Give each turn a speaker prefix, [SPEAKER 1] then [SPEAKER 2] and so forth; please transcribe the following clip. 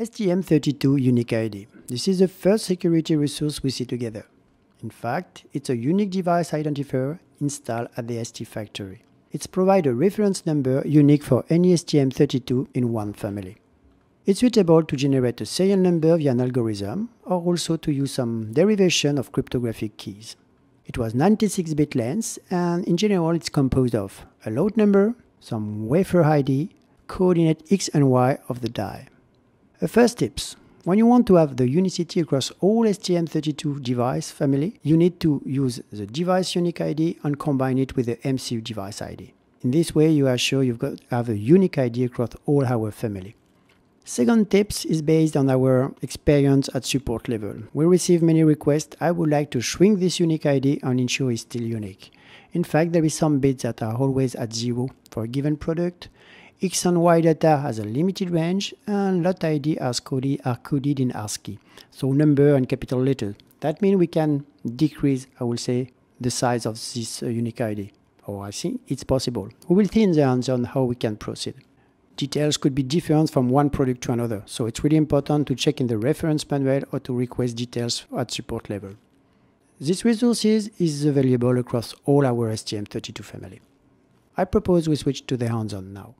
[SPEAKER 1] STM32 unique ID. This is the first security resource we see together. In fact, it's a unique device identifier installed at the ST factory. It provides a reference number unique for any STM32 in one family. It's suitable to generate a serial number via an algorithm or also to use some derivation of cryptographic keys. It was 96-bit length and in general it's composed of a load number, some wafer ID, coordinate X and Y of the die. The first tips. When you want to have the unicity across all STM32 device family, you need to use the device unique ID and combine it with the MCU device ID. In this way, you are sure you've got to have a unique ID across all our family. Second tips is based on our experience at support level. We receive many requests. I would like to shrink this unique ID and ensure it's still unique. In fact, there is some bits that are always at zero for a given product X and Y data has a limited range, and lot ID as coded are coded in ASCII. So number and capital letter. That means we can decrease, I will say, the size of this uh, unique ID. Or oh, I think it's possible. We will in the answer on how we can proceed. Details could be different from one product to another, so it's really important to check in the reference manual or to request details at support level. This resources is available across all our STM32 family. I propose we switch to the hands-on now.